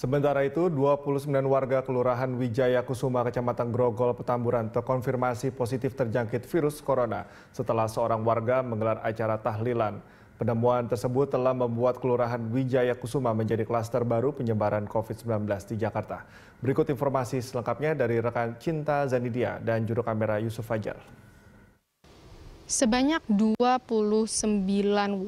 Sementara itu, 29 warga Kelurahan Wijaya Kusuma, Kecamatan Grogol, Petamburan terkonfirmasi positif terjangkit virus corona setelah seorang warga menggelar acara tahlilan. Penemuan tersebut telah membuat Kelurahan Wijaya Kusuma menjadi klaster baru penyebaran COVID-19 di Jakarta. Berikut informasi selengkapnya dari rekan Cinta Zanidia dan juru kamera Yusuf Fajar. Sebanyak 29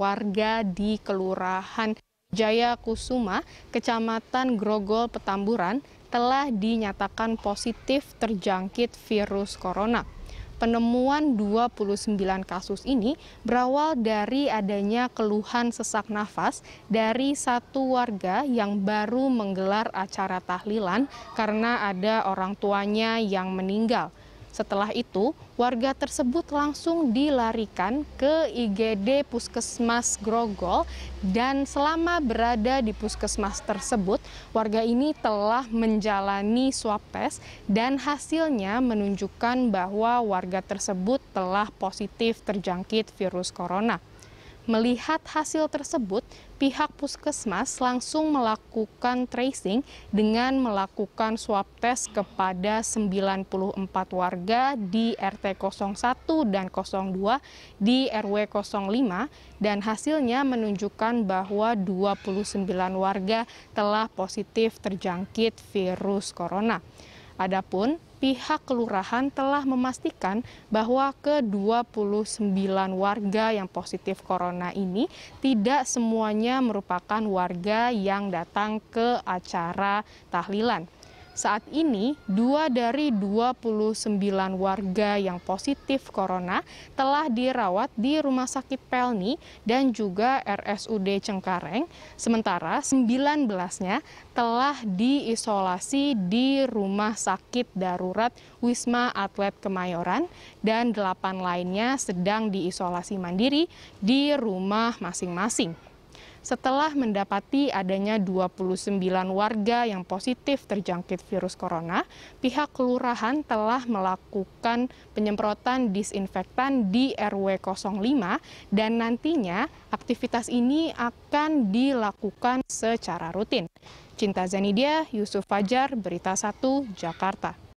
warga di Kelurahan Jaya Kusuma, Kecamatan Grogol, Petamburan, telah dinyatakan positif terjangkit virus corona. Penemuan 29 kasus ini berawal dari adanya keluhan sesak nafas dari satu warga yang baru menggelar acara tahlilan karena ada orang tuanya yang meninggal. Setelah itu, warga tersebut langsung dilarikan ke IGD Puskesmas Grogol dan selama berada di puskesmas tersebut, warga ini telah menjalani swab test dan hasilnya menunjukkan bahwa warga tersebut telah positif terjangkit virus corona. Melihat hasil tersebut, pihak puskesmas langsung melakukan tracing dengan melakukan swab test kepada 94 warga di RT 01 dan 02 di RW 05 dan hasilnya menunjukkan bahwa 29 warga telah positif terjangkit virus corona. Adapun pihak kelurahan telah memastikan bahwa ke-29 warga yang positif corona ini tidak semuanya merupakan warga yang datang ke acara tahlilan. Saat ini, dua dari 29 warga yang positif corona telah dirawat di Rumah Sakit Pelni dan juga RSUD Cengkareng. Sementara 19-nya telah diisolasi di Rumah Sakit Darurat Wisma Atlet Kemayoran dan 8 lainnya sedang diisolasi mandiri di rumah masing-masing setelah mendapati adanya 29 warga yang positif terjangkit virus corona, pihak kelurahan telah melakukan penyemprotan disinfektan di RW 05 dan nantinya aktivitas ini akan dilakukan secara rutin. Cinta Zanidia, Yusuf Fajar, Berita 1, Jakarta.